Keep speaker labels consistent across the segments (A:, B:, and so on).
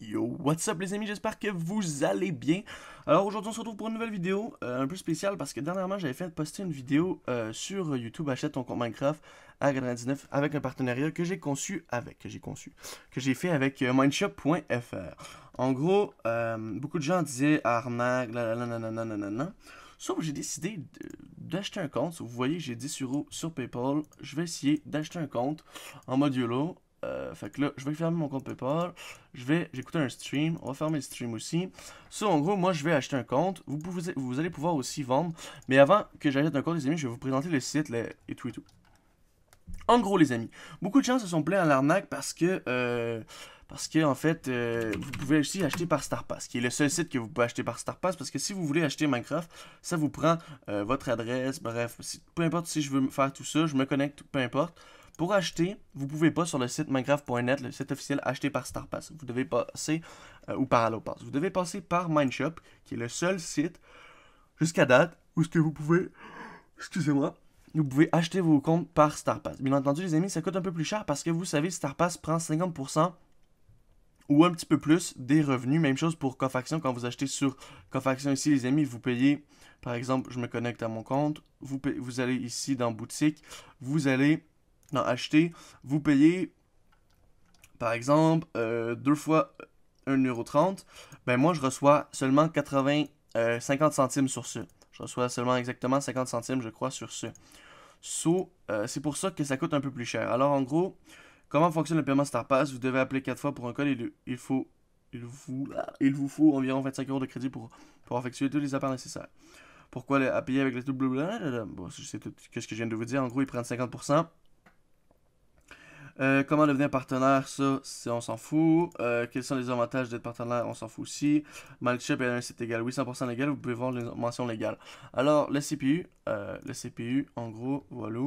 A: Yo, what's up les amis, j'espère que vous allez bien. Alors aujourd'hui on se retrouve pour une nouvelle vidéo euh, un peu spéciale parce que dernièrement j'avais fait poster une vidéo euh, sur YouTube Achète ton compte Minecraft à 99 avec un partenariat que j'ai conçu avec, que j'ai conçu, que j'ai fait avec euh, Mindshop.fr. En gros, beaucoup de gens disaient arnaque, la Sauf que j'ai décidé d'acheter un compte. Vous voyez, j'ai 10 euros sur PayPal. Je vais essayer d'acheter un compte en mode YOLO. Euh, fait que là, je vais fermer mon compte PayPal. Je vais, j'écoute un stream. On va fermer le stream aussi. Ça, en gros, moi, je vais acheter un compte. Vous, vous allez pouvoir aussi vendre. Mais avant que j'achète un compte, les amis, je vais vous présenter le site et tout et tout. En gros, les amis, beaucoup de gens se sont plaints à l'arnaque parce que, euh, parce que en fait, euh, vous pouvez aussi acheter par StarPass, qui est le seul site que vous pouvez acheter par StarPass, parce que si vous voulez acheter Minecraft, ça vous prend votre adresse, bref, peu importe si je veux faire tout ça, je me connecte, peu importe. Pour acheter, vous pouvez pas sur le site minecraft.net, le site officiel acheté par StarPass. Vous devez passer, euh, ou par AlloPass, vous devez passer par Mineshop, qui est le seul site, jusqu'à date, où ce que vous pouvez, excusez-moi, vous pouvez acheter vos comptes par StarPass. Bien entendu, les amis, ça coûte un peu plus cher parce que vous savez, StarPass prend 50% ou un petit peu plus des revenus. Même chose pour Cofaction. Quand vous achetez sur Cofaction ici, les amis, vous payez, par exemple, je me connecte à mon compte, vous, vous allez ici dans boutique, vous allez non, acheter, vous payez par exemple 2 euh, deux fois 1,30€, ben moi je reçois seulement 80, 50 euh, centimes sur ce. Je reçois seulement exactement 50 centimes, je crois, sur ce. So, euh, c'est pour ça que ça coûte un peu plus cher. Alors en gros, comment fonctionne le paiement Starpass Vous devez appeler 4 fois pour un code et il, faut, il, vous, il vous faut environ 25 euros de crédit pour, pour effectuer tous les appels nécessaires. Pourquoi les payer avec le tout blablabla c'est tout ce que je viens de vous dire. En gros, ils prennent 50%. Euh, comment devenir partenaire, ça, on s'en fout. Euh, quels sont les avantages d'être partenaire, on s'en fout aussi. Malchip est égal oui, 100% légal, vous pouvez voir les mentions légales. Alors, le CPU, euh, le CPU, en gros, voilà.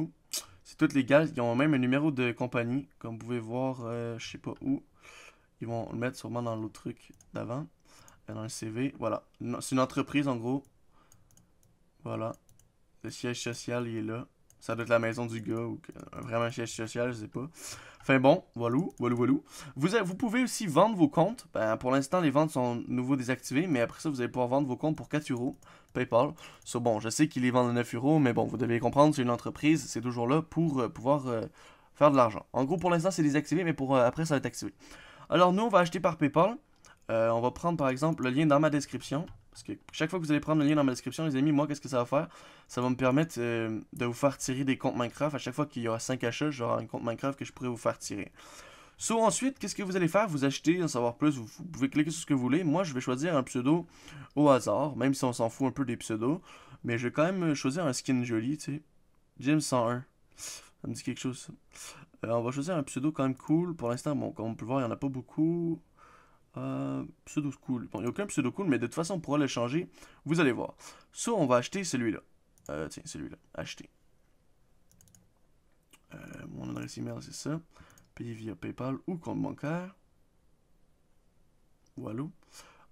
A: C'est toutes légal, ils ont même un numéro de compagnie, comme vous pouvez voir, je sais pas où. Ils vont le mettre sûrement dans l'autre truc d'avant, dans le CV. Voilà, c'est une entreprise en gros. Voilà, le siège social, il est là. Ça doit être la maison du gars ou vraiment un siège social, je sais pas. Enfin bon, voilà, voilà, voilà. Vous, vous pouvez aussi vendre vos comptes. Ben, pour l'instant, les ventes sont nouveau désactivées, mais après ça, vous allez pouvoir vendre vos comptes pour 4 euros. PayPal. bon, je sais qu'ils les vendent à 9 euros, mais bon, vous devez comprendre, c'est une entreprise, c'est toujours là pour euh, pouvoir euh, faire de l'argent. En gros, pour l'instant, c'est désactivé, mais pour euh, après, ça va être activé. Alors, nous, on va acheter par PayPal. on va prendre, par exemple, le lien dans ma description. Parce que chaque fois que vous allez prendre le lien dans ma description, les amis, moi, qu'est-ce que ça va faire Ça va me permettre euh, de vous faire tirer des comptes Minecraft. À chaque fois qu'il y aura 5 achats, j'aurai un compte Minecraft que je pourrais vous faire tirer. So, ensuite, qu'est-ce que vous allez faire Vous achetez, en savoir plus, vous, pouvez cliquer sur ce que vous voulez. Moi, je vais choisir un pseudo au hasard, même si on s'en fout un peu des pseudos. Mais je vais quand même choisir un skin joli, tu sais. Jim 101. Ça me dit quelque chose, euh, on va choisir un pseudo quand même cool. Pour l'instant, bon, comme on peut voir, il n'y en a pas beaucoup. Euh, pseudo cool. Bon, il n'y a aucun pseudo cool, mais de toute façon, on pourra le changer. Vous allez voir. Soit on va acheter celui-là. Euh, tiens, celui-là. Acheter. Euh, mon adresse email, c'est ça. Payer via PayPal ou compte bancaire. Voilà.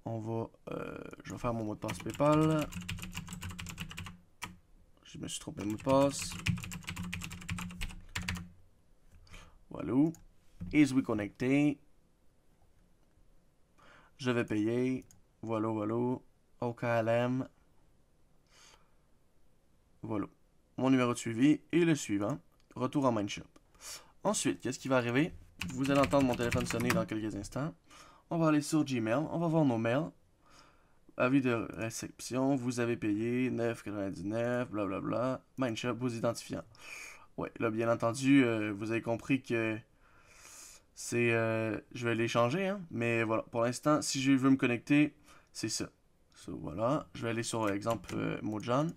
A: On va. Euh, je vais faire mon mot de passe PayPal. Je me suis trompé de mot de passe. Voilà. Is we connecting? Je vais payer. Voilà, voilà. OKLM. Voilà. Mon numéro de suivi et le suivant. Retour en Mindshop. Ensuite, qu'est-ce qui va arriver? Vous allez entendre mon téléphone sonner dans quelques instants. On va aller sur Gmail. On va voir nos mails. Avis de réception. Vous avez payé 9,99. Blablabla. Mindshop, vos identifiants. Oui, là, bien entendu, euh, vous avez compris que c'est, euh, je vais les changer, hein, mais voilà, pour l'instant, si je veux me connecter, c'est ça. voilà, je vais aller sur euh, exemple euh, Mojan.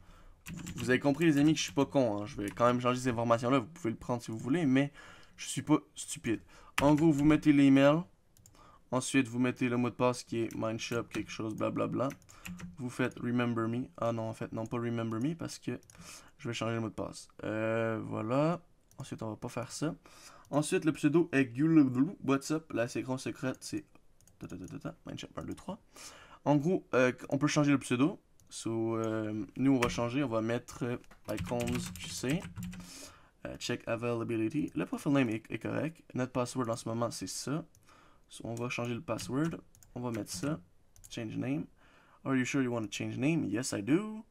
A: Vous avez compris les amis que je suis pas con, hein. je vais quand même changer ces informations-là, vous pouvez le prendre si vous voulez, mais je suis pas stupide. En gros, vous mettez l'email, ensuite vous mettez le mot de passe qui est Mindshop, quelque chose, blablabla. Bla, bla. Vous faites Remember Me, ah non en fait, non pas Remember Me parce que je vais changer le mot de passe. voilà, ensuite on va pas faire ça. Ensuite, le pseudo est what's up, la séquence secrète C'est. Mineshop parle 3. En gros, euh, on peut changer le pseudo. Euh, nous, on va changer. On va mettre euh, icons Tu sais. check availability. Le profil name est, correct. Notre password en ce moment, c'est ça. on va changer le password. On va mettre ça. Change name. Are you sure you want to change name? Yes, I do.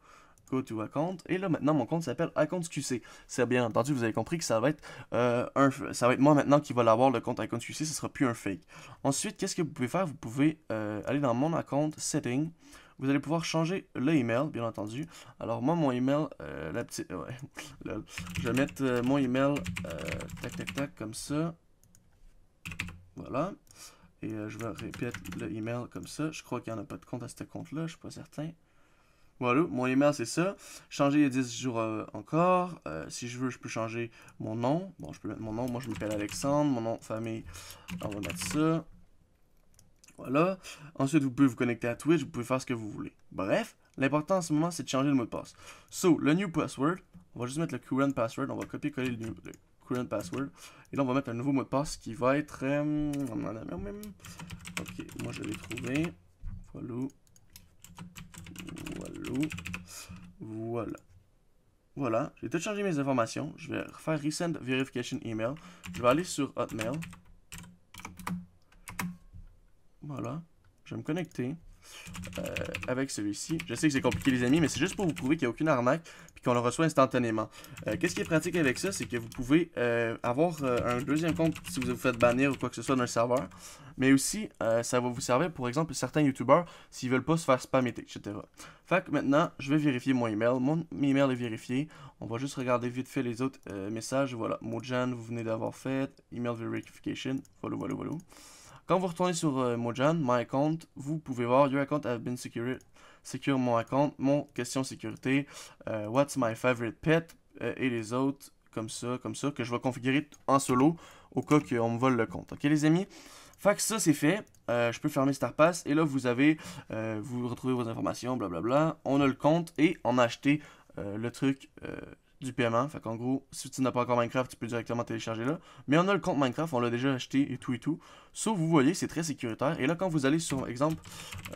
A: Go to Account. Et là, maintenant, mon compte s'appelle Account QC. C'est bien entendu, vous avez compris que ça va être, euh, un, ça va être moi maintenant qui va l'avoir, le compte Account QC. Ce sera plus un fake. Ensuite, qu'est-ce que vous pouvez faire Vous pouvez euh, aller dans mon account Setting. Vous allez pouvoir changer le email, bien entendu. Alors, moi, mon email, euh, la petite. Je vais mettre mon email, tac, tac, tac, comme ça. Voilà. Et je vais répéter le email comme ça. Je crois qu'il n'y en a pas de compte à ce compte-là, je ne suis pas certain. Voilà, mon email c'est ça. Changer les 10 jours euh, encore. Euh, si je veux, je peux changer mon nom. Bon, je peux mettre mon nom. Moi, je m'appelle Alexandre. Mon nom famille, on va mettre ça. Voilà. Ensuite, vous pouvez vous connecter à Twitch. Vous pouvez faire ce que vous voulez. Bref, l'important en ce moment, c'est de changer le mot de passe. So, le new password. On va juste mettre le current password. On va copier-coller le, current password. Et là, on va mettre un nouveau mot de passe qui va être... Euh, ok, moi, je l'ai trouvé. Voilà. Voilà. Voilà, j'ai tout changé mes informations. Je vais refaire recent Verification Email. Je vais aller sur Hotmail. Voilà. Je vais me connecter. Euh, avec celui-ci. Je sais que c'est compliqué, les amis, mais c'est juste pour vous prouver qu'il n'y a aucune arnaque puis qu'on le reçoit instantanément. Euh, qu'est-ce qui est pratique avec ça, c'est que vous pouvez euh, avoir un deuxième compte si vous vous faites bannir ou quoi que ce soit d'un serveur, mais aussi ça va vous servir, pour exemple, certains youtubeurs s'ils veulent pas se faire spammer, etc. Fait que maintenant, je vais vérifier mon email. Mon email est vérifié. On va juste regarder vite fait les autres messages. Voilà, Mojan, vous venez d'avoir fait. Email verification. Voilà, voilà, voilà. Quand vous retournez sur euh, Mojan, My Account, vous pouvez voir Your Account have been secured. Secure mon account, mon question sécurité, euh, What's my favorite pet euh, et les autres comme ça, comme ça, que je vais configurer en solo au cas qu'on me vole le compte. Ok les amis? Fait ça c'est fait, je peux fermer Starpass et là vous avez, vous retrouvez vos informations, blablabla, on a le compte et on a acheté le truc du paiement. Fait qu'en gros, si tu n'as pas encore Minecraft, tu peux directement télécharger là. Mais on a le compte Minecraft, on l'a déjà acheté et tout et tout. Sauf, vous voyez, c'est très sécuritaire. Et là, quand vous allez sur, exemple,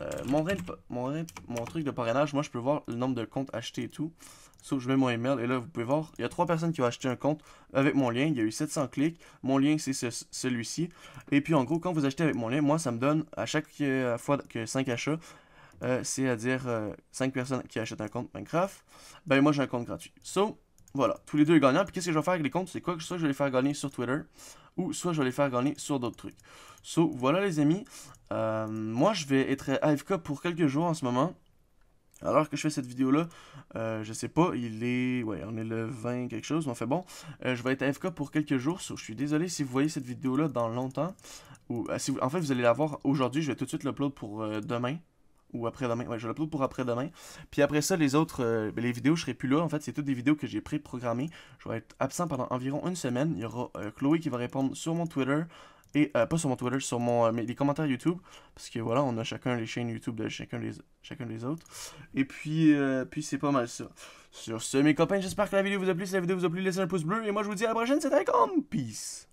A: euh, mon, mon, truc de parrainage, moi, je peux voir le nombre de comptes achetés et tout. Sauf, je mets mon email et là, vous pouvez voir, il y a trois personnes qui ont acheté un compte avec mon lien. Il y a eu 700 clics. Mon lien, c'est celui-ci. Et puis, en gros, quand vous achetez avec mon lien, moi, ça me donne à chaque euh, fois que 5 achats, euh, c'est-à-dire 5 personnes qui achètent un compte Minecraft, ben moi j'ai un compte gratuit. sauf voilà, tous les deux gagnants. Puis qu'est-ce que je vais faire avec les comptes C'est quoi soit je vais les faire gagner sur Twitter ou soit je vais les faire gagner sur d'autres trucs. So, voilà les amis. Euh, moi, je vais être AFK pour quelques jours en ce moment. Alors que je fais cette vidéo-là, euh, je sais pas, il est... Ouais, on est le 20 quelque chose, on fait bon. Euh, je vais être AFK pour quelques jours, so, je suis désolé si vous voyez cette vidéo-là dans longtemps. Ou, si en fait, vous allez la voir aujourd'hui, je vais tout de suite l'upload pour demain ou après-demain. Ouais, je l'upload pour après-demain. Puis après ça, les autres, euh, ben, les vidéos, je serai plus là. En fait, c'est toutes des vidéos que j'ai pré-programmées. Je vais être absent pendant environ une semaine. Il y aura euh, Chloé qui va répondre sur mon Twitter. Et euh, pas sur mon Twitter, sur mon, les commentaires YouTube. Parce que voilà, on a chacun les chaînes YouTube de chacun des, chacun autres. Et puis, puis c'est pas mal ça. Sur ce, mes copains, j'espère que la vidéo vous a plu. Si la vidéo vous a plu, laissez un pouce bleu. Et moi, je vous dis à la prochaine. C'était Icon. Peace.